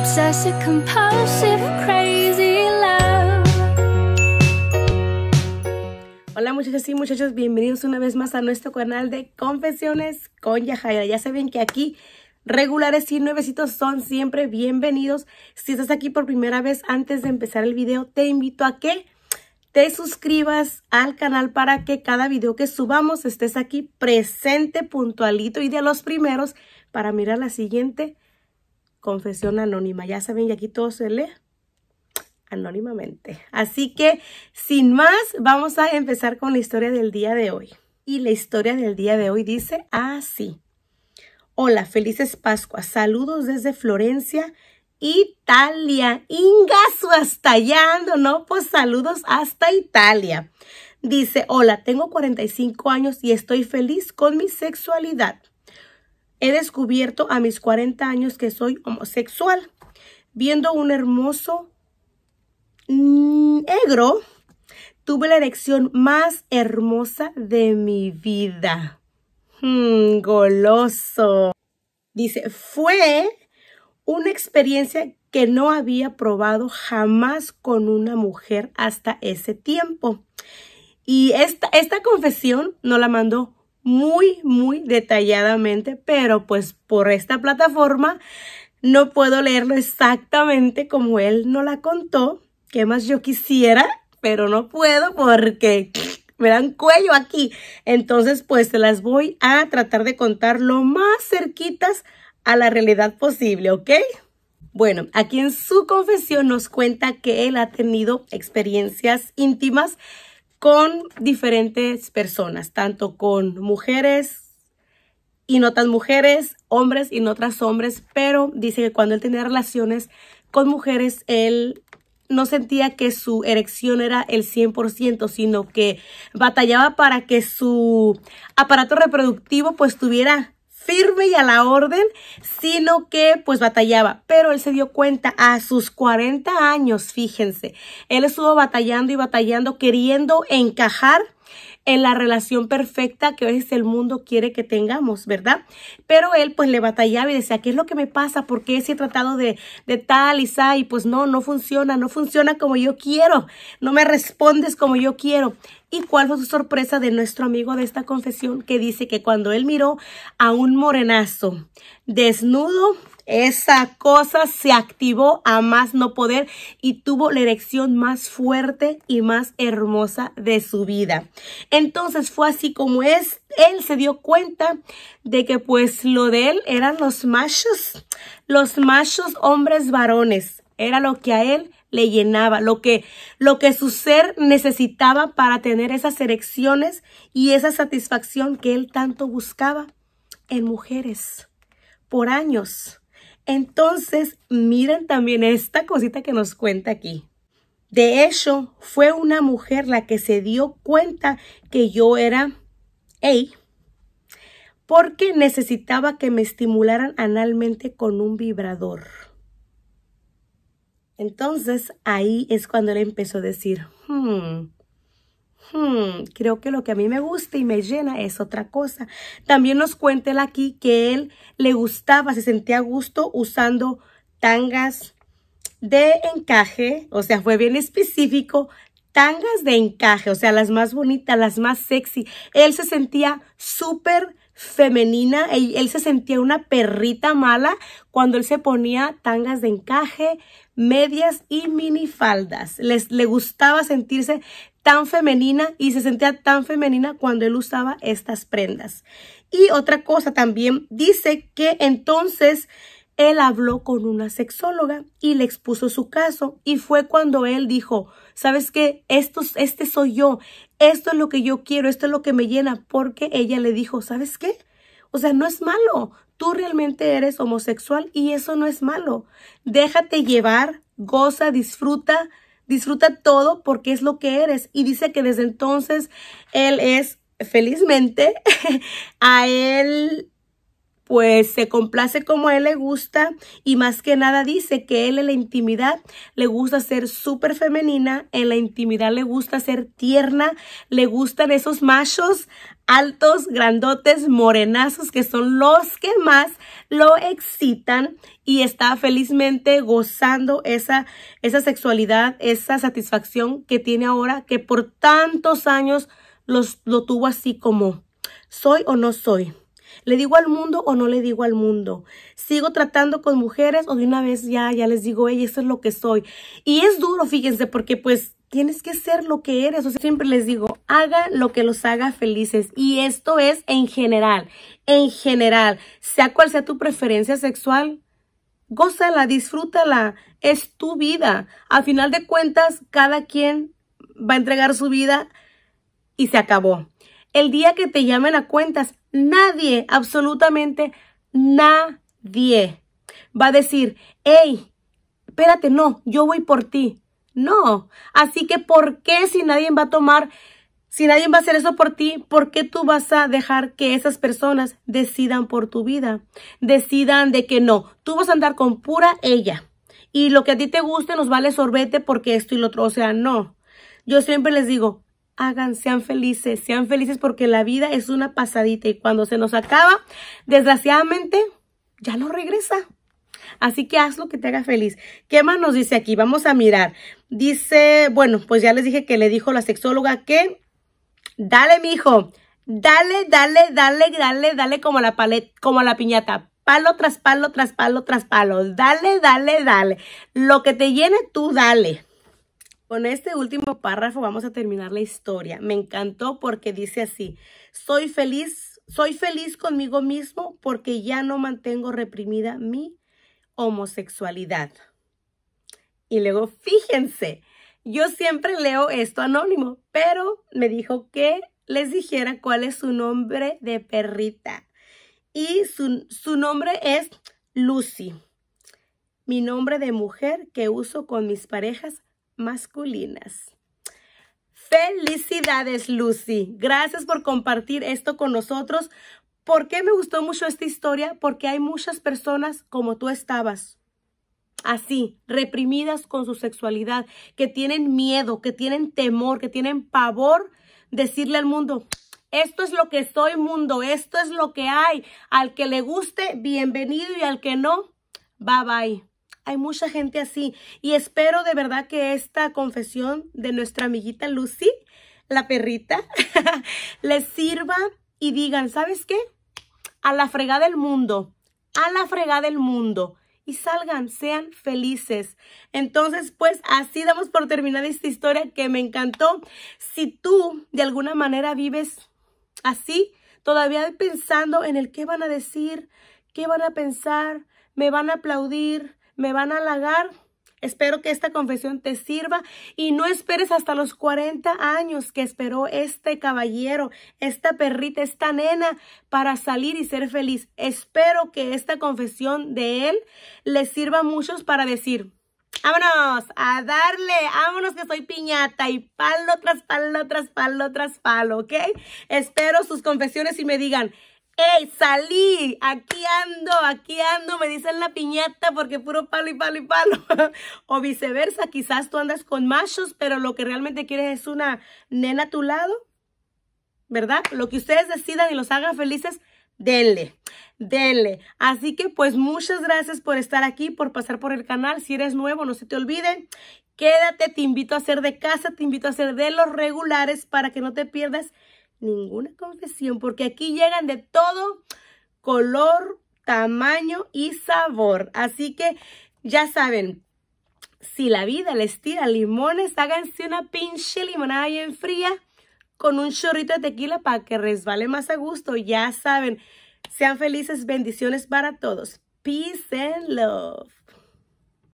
obsessive compulsive crazy Hola muchachas y muchachos, bienvenidos una vez más a nuestro canal de Confesiones con Yahaira. Ya saben que aquí regulares y nuevecitos son siempre bienvenidos. Si estás aquí por primera vez antes de empezar el video, te invito a que te suscribas al canal para que cada video que subamos estés aquí presente, puntualito y de los primeros para mirar la siguiente confesión anónima. Ya saben, y aquí todo se lee anónimamente. Así que, sin más, vamos a empezar con la historia del día de hoy. Y la historia del día de hoy dice así. Hola, felices Pascuas. Saludos desde Florencia, Italia. ingaso hasta allá, ¿no? Pues saludos hasta Italia. Dice, hola, tengo 45 años y estoy feliz con mi sexualidad. He descubierto a mis 40 años que soy homosexual. Viendo un hermoso negro, mm, tuve la erección más hermosa de mi vida. Hmm, goloso. Dice, fue una experiencia que no había probado jamás con una mujer hasta ese tiempo. Y esta, esta confesión no la mandó muy, muy detalladamente, pero pues por esta plataforma no puedo leerlo exactamente como él no la contó. ¿Qué más yo quisiera? Pero no puedo porque me dan cuello aquí. Entonces, pues se las voy a tratar de contar lo más cerquitas a la realidad posible, ¿ok? Bueno, aquí en su confesión nos cuenta que él ha tenido experiencias íntimas con diferentes personas, tanto con mujeres y no mujeres, hombres y no hombres, pero dice que cuando él tenía relaciones con mujeres, él no sentía que su erección era el 100%, sino que batallaba para que su aparato reproductivo pues tuviera firme y a la orden, sino que pues batallaba. Pero él se dio cuenta a sus 40 años, fíjense, él estuvo batallando y batallando, queriendo encajar en la relación perfecta que hoy es el mundo quiere que tengamos, ¿verdad? Pero él pues le batallaba y decía, ¿qué es lo que me pasa? ¿Por qué he tratado de, de tal y y pues no, no funciona, no funciona como yo quiero, no me respondes como yo quiero? ¿Y cuál fue su sorpresa de nuestro amigo de esta confesión que dice que cuando él miró a un morenazo desnudo, esa cosa se activó a más no poder y tuvo la erección más fuerte y más hermosa de su vida. Entonces fue así como es, él se dio cuenta de que pues lo de él eran los machos, los machos hombres varones. Era lo que a él le llenaba, lo que, lo que su ser necesitaba para tener esas erecciones y esa satisfacción que él tanto buscaba en mujeres por años entonces, miren también esta cosita que nos cuenta aquí. De hecho, fue una mujer la que se dio cuenta que yo era hey porque necesitaba que me estimularan analmente con un vibrador. Entonces ahí es cuando él empezó a decir, hmm, Hmm, creo que lo que a mí me gusta y me llena es otra cosa. También nos cuenta él aquí que él le gustaba, se sentía a gusto usando tangas de encaje, o sea, fue bien específico, tangas de encaje, o sea, las más bonitas, las más sexy. Él se sentía súper femenina. Él, se sentía una perrita mala cuando él se ponía tangas de encaje, medias y minifaldas. Les, le gustaba sentirse tan femenina y se sentía tan femenina cuando él usaba estas prendas. Y otra cosa también dice que entonces él habló con una sexóloga y le expuso su caso y fue cuando él dijo, ¿sabes qué? Esto, este soy yo, esto es lo que yo quiero, esto es lo que me llena, porque ella le dijo, ¿sabes qué? O sea, no es malo, tú realmente eres homosexual y eso no es malo. Déjate llevar, goza, disfruta, disfruta todo porque es lo que eres. Y dice que desde entonces él es, felizmente, a él pues se complace como a él le gusta y más que nada dice que él en la intimidad le gusta ser súper femenina, en la intimidad le gusta ser tierna, le gustan esos machos altos, grandotes, morenazos, que son los que más lo excitan y está felizmente gozando esa, esa sexualidad, esa satisfacción que tiene ahora, que por tantos años los, lo tuvo así como soy o no soy. ¿Le digo al mundo o no le digo al mundo? ¿Sigo tratando con mujeres o de una vez ya, ya les digo, ella eso es lo que soy? Y es duro, fíjense, porque pues tienes que ser lo que eres. O sea, siempre les digo, haga lo que los haga felices. Y esto es en general, en general, sea cual sea tu preferencia sexual, gózala, disfrútala, es tu vida. Al final de cuentas, cada quien va a entregar su vida y se acabó. El día que te llamen a cuentas, nadie, absolutamente nadie, va a decir, hey, espérate, no, yo voy por ti. No. Así que, ¿por qué si nadie va a tomar, si nadie va a hacer eso por ti, por qué tú vas a dejar que esas personas decidan por tu vida? Decidan de que no, tú vas a andar con pura ella. Y lo que a ti te guste nos vale sorbete porque esto y lo otro, o sea, no. Yo siempre les digo, hagan, sean felices, sean felices porque la vida es una pasadita y cuando se nos acaba, desgraciadamente, ya no regresa. Así que haz lo que te haga feliz. ¿Qué más nos dice aquí? Vamos a mirar. Dice, bueno, pues ya les dije que le dijo la sexóloga que, dale, mi hijo, dale, dale, dale, dale, dale como la palet, como la piñata. Palo tras palo, tras palo, tras palo. Dale, dale, dale. Lo que te llene, tú dale. Con este último párrafo vamos a terminar la historia. Me encantó porque dice así, soy feliz, soy feliz conmigo mismo porque ya no mantengo reprimida mi homosexualidad. Y luego, fíjense, yo siempre leo esto anónimo, pero me dijo que les dijera cuál es su nombre de perrita. Y su, su nombre es Lucy. Mi nombre de mujer que uso con mis parejas masculinas. Felicidades, Lucy. Gracias por compartir esto con nosotros. ¿Por qué me gustó mucho esta historia? Porque hay muchas personas como tú estabas, así, reprimidas con su sexualidad, que tienen miedo, que tienen temor, que tienen pavor, decirle al mundo, esto es lo que soy mundo, esto es lo que hay. Al que le guste, bienvenido y al que no, bye bye. Hay mucha gente así. Y espero de verdad que esta confesión de nuestra amiguita Lucy, la perrita, les sirva y digan, ¿sabes qué? A la fregada del mundo. A la fregada del mundo y salgan, sean felices. Entonces, pues así damos por terminada esta historia que me encantó. Si tú de alguna manera vives así, todavía pensando en el qué van a decir, qué van a pensar, me van a aplaudir, me van a halagar. Espero que esta confesión te sirva y no esperes hasta los 40 años que esperó este caballero, esta perrita, esta nena para salir y ser feliz. Espero que esta confesión de él le sirva a muchos para decir, vámonos a darle, vámonos que soy piñata y palo tras palo tras palo tras palo, ¿ok? Espero sus confesiones y me digan, ¡Ey, salí! Aquí ando, aquí ando, me dicen la piñata porque puro palo y palo y palo. o viceversa, quizás tú andas con machos, pero lo que realmente quieres es una nena a tu lado, ¿verdad? Lo que ustedes decidan y los hagan felices, denle, denle. Así que pues muchas gracias por estar aquí, por pasar por el canal. Si eres nuevo, no se te olvide. Quédate, te invito a hacer de casa, te invito a hacer de los regulares para que no te pierdas ninguna confesión, porque aquí llegan de todo color, tamaño y sabor. Así que ya saben, si la vida les tira limones, háganse una pinche limonada bien fría con un chorrito de tequila para que resbale más a gusto. Ya saben, sean felices, bendiciones para todos. Peace and love.